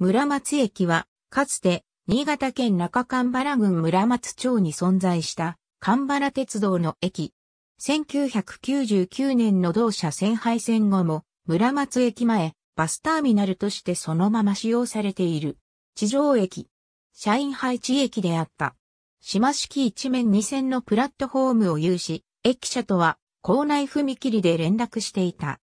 村松駅は、かつて、新潟県中神原郡村松町に存在した、神原鉄道の駅。1999年の同社線廃線後も、村松駅前、バスターミナルとしてそのまま使用されている。地上駅。社員配置駅であった。島式一面二線のプラットフォームを有し、駅舎とは、構内踏切で連絡していた。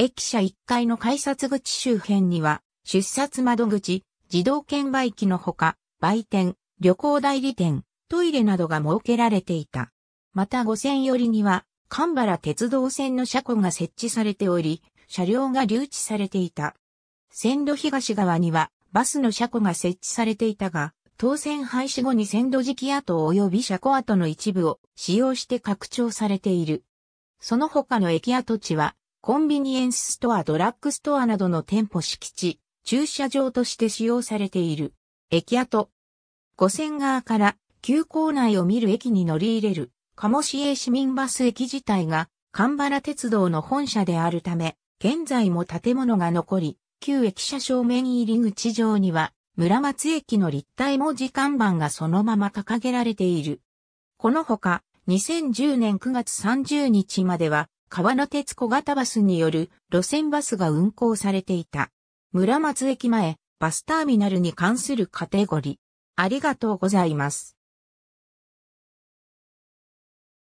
駅舎1階の改札口周辺には、出札窓口、自動券売機のほか、売店、旅行代理店、トイレなどが設けられていた。また五線寄りには、神原鉄道線の車庫が設置されており、車両が留置されていた。線路東側には、バスの車庫が設置されていたが、当線廃止後に線路敷跡及び車庫跡の一部を使用して拡張されている。その他の駅跡地はコンビニエンスストア、ドラッグストアなどの店舗敷地、駐車場として使用されている。駅跡。五線側から急行内を見る駅に乗り入れる、鴨市営市民バス駅自体が、神原鉄道の本社であるため、現在も建物が残り、旧駅舎正面入り口上には、村松駅の立体文字看板がそのまま掲げられている。このほか、2010年9月30日までは、川の鉄小型バスによる路線バスが運行されていた。村松駅前、バスターミナルに関するカテゴリー。ありがとうございます。